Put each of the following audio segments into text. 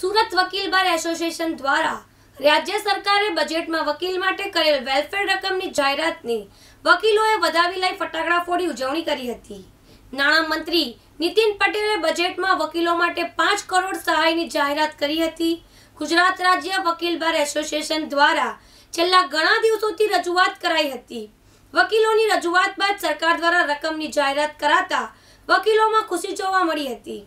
સુરત વકીલ bar association દ્વારા રાજ્ય સરકારે બજેટમાં વકીલ માટે કરેલ વેલફેર રકમની જાહેરાતની વકીલોએ વધાવી લઈ ફટાકડા ફોડી ઉજવણી કરી હતી નાણામંત્રી નીતિન પટેલે બજેટમાં વકીલો માટે પાંચ કરોડ સહાયની જાહેરાત કરી હતી ગુજરાત રાજ્ય વકીલ બાર એસોસિએશન દ્વારા છેલ્લા ઘણા દિવસોથી રજૂઆત કરાઈ હતી વકીલોની રજૂઆત બાદ સરકાર દ્વારા રકમની જાહેરાત કરાતા વકીલોમાં ખુશી જોવા મળી હતી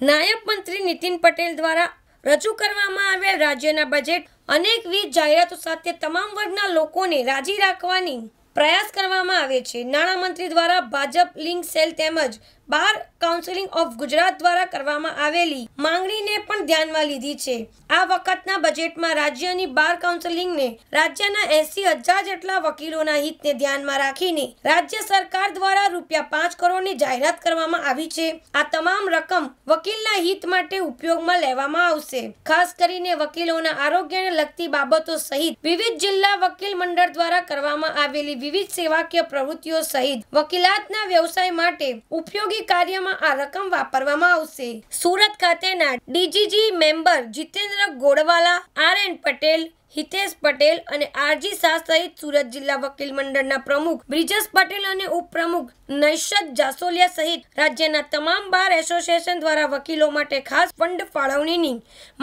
નાયબ મંત્રી નીતિન પટેલ દ્વારા રજૂ કરવામાં આવેલ રાજ્યના બજેટ અનેકવિધ જાહેરાતો સાથે તમામ વર્ગના લોકોને રાજી રાખવાની પ્રયાસ કરવામાં આવે છે નાણામંત્રી દ્વારા ભાજપ લિંક સેલ તેમજ બાર કાઉન્સિલિંગ ઓફ ગુજરાત દ્વારા કરવામાં આવેલી માંગણીને પણ ધ્યાનમાં લીધી છે આ વખતના બજેટમાં રાજ્યની બાર કાઉન્સિલિંગને રાજ્યના એસી હજાર જેટલા વકીલોના હિતને ધ્યાનમાં રાખીને રાજ્ય સરકાર દ્વારા રૂપિયા પાંચ કરોડની જાહેરાત કરવામાં આવી છે આ તમામ રકમ વકીલના હિત માટે ઉપયોગમાં લેવામાં આવશે ખાસ કરીને વકીલોના આરોગ્યને લગતી બાબતો સહિત વિવિધ જિલ્લા વકીલ મંડળ દ્વારા કરવામાં આવેલી વિવિધ સેવાકીય પ્રવૃત્તિઓ સહિત વકીલાતના વ્યવસાય માટે ઉપયોગી જરૂરી કાર્યમાં આ રકમ વાપરવામાં આવશે સુરત ખાતેના DGG member Jitendra Godwala R N Patel Hitesh Patel અને આરજી શાહ સહિત સુરત જિલ્લા વકીલ મંડળના પ્રમુખ બ્રિજેશ પટેલ અને ઉપપ્રમુખ નૈશદ જાસોલિયા સહિત રાજ્યના તમામ બાર એસોસિએશન દ્વારા વકીલો માટે ખાસ ફંડ ફાળવણીની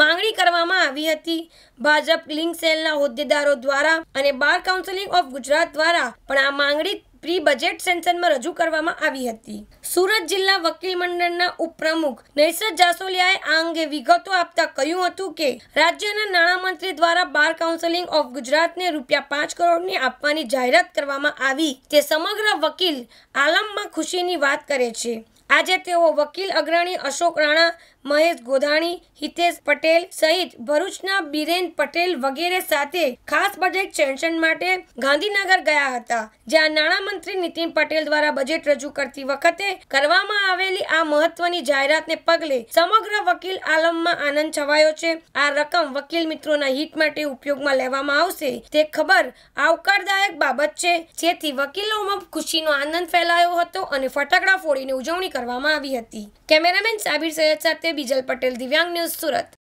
માંગણી કરવામાં આવી હતી ભાજપ લિંક સેલના હોદ્દેદારો દ્વારા અને બાર કાઉન્સિલિંગ ઓફ ગુજરાત દ્વારા પણ આ માંગણી પ્રી બજેટ સેન્શનમાં રજૂ કરવામાં આવી હતી સુરત જિલ્લા વકીલ મંડળના ઉપપ્રમુખ નૈસર જાસોલિયાએ આ અંગે વિગતો આપતા કહ્યું હતું કે રાજ્યના નાણામંત્રી દ્વારા બાર કાઉન્સેલિંગ ઓફ ગુજરાતને રૂપિયા પાંચ કરોડની આપવાની જાહેરાત કરવામાં આવી તે સમગ્ર વકીલ આલમમાં ખુશીની વાત કરે છે આજે તેઓ વકીલ અગ્રણી અશોક રાણા મહેશ ગોધાણી હિતેશ પટેલ સહિત ભરૂચના બિરેન પટેલ વગેરે સાથે ખાસ બજેટ સેન્શન માટે ગાંધીનગર ગયા હતા જ્યાં નાણામંત્રી નીતિન પટેલ દ્વારા બજેટ રજૂ કરતી વખતે કરવામાં આવેલી આ મહત્વની જાહેરાતને પગલે સમગ્ર વકીલ આલમમાં આનંદ છવાયો છે આ રકમ વકીલ મિત્રોના હિત માટે ઉપયોગમાં લેવામાં આવશે તે ખબર આવકારદાયક બાબત છે જેથી વકીલોમાં ખુશીનો આનંદ ફેલાયો હતો અને ફટાકડા ફોડીને ઉજવણી કરવામાં આવી હતી કેમેરામેન સાબિર સૈયદ સાથે સાથે બીજલ પટેલ દિવ્યાંગ ન્યૂઝ સુરત